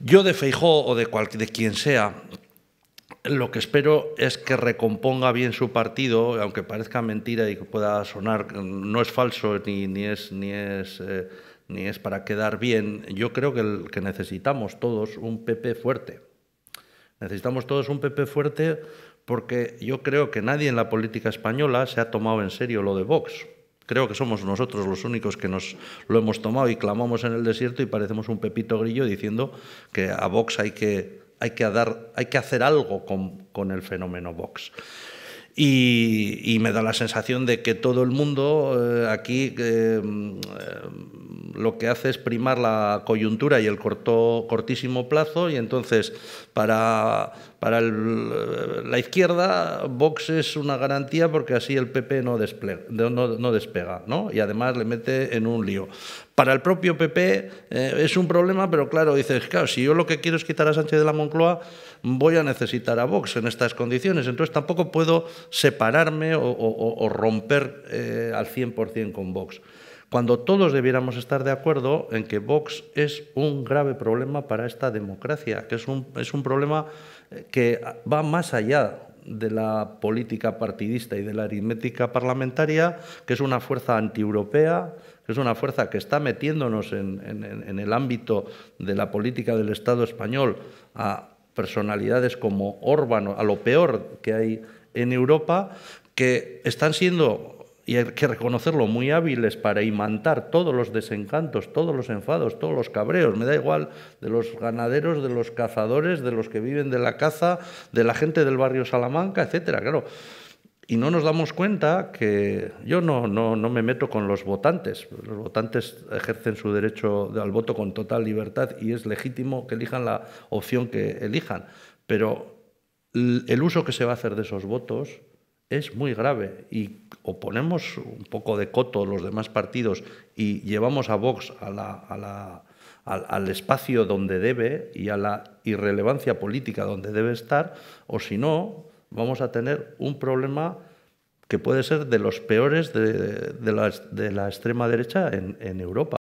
Yo de Feijó o de, quien sea, lo que espero es que recomponga bien su partido, aunque parezca mentira y que pueda sonar, no es falso eh, ni, es, para quedar bien. Yo creo que, que necesitamos todos un PP fuerte. Necesitamos todos un PP fuerte porque yo creo que nadie en la política española se ha tomado en serio lo de Vox. Creo que somos nosotros los únicos que nos lo hemos tomado y clamamos en el desierto y parecemos un pepito grillo diciendo que a Vox hay que, hay que, hacer algo con, el fenómeno Vox. Y, me da la sensación de que todo el mundo eh, aquí eh, lo que hace es primar la coyuntura y el cortísimo plazo y entonces para, para eh, la izquierda Vox es una garantía porque así el PP no, no, despega ¿no? y además le mete en un lío. Para el propio PP eh, es un problema, pero claro, dices, claro, si yo lo que quiero es quitar a Sánchez de la Moncloa, voy a necesitar a Vox en estas condiciones. Entonces tampoco puedo separarme o, romper eh, al 100% con Vox cuando todos debiéramos estar de acuerdo en que Vox es un grave problema para esta democracia, que es un, es un problema eh, que va más allá de la política partidista y de la aritmética parlamentaria, que es una fuerza antieuropea, que es una fuerza que está metiéndonos en, el ámbito de la política del Estado español a personalidades como Orbán, a lo peor que hay en Europa, que están siendo y hay que reconocerlo, muy hábiles para imantar todos los desencantos, todos los enfados, todos los cabreos, me da igual, de los ganaderos, de los cazadores, de los que viven de la caza, de la gente del barrio Salamanca, etcétera, claro. Y no nos damos cuenta que yo no, no, no me meto con los votantes. Los votantes ejercen su derecho al voto con total libertad y es legítimo que elijan la opción que elijan. Pero el uso que se va a hacer de esos votos es muy grave y o ponemos un poco de coto los demás partidos y llevamos a Vox al, espacio donde debe y a la irrelevancia política donde debe estar, o si no, vamos a tener un problema que puede ser de los peores de, la, extrema derecha en Europa.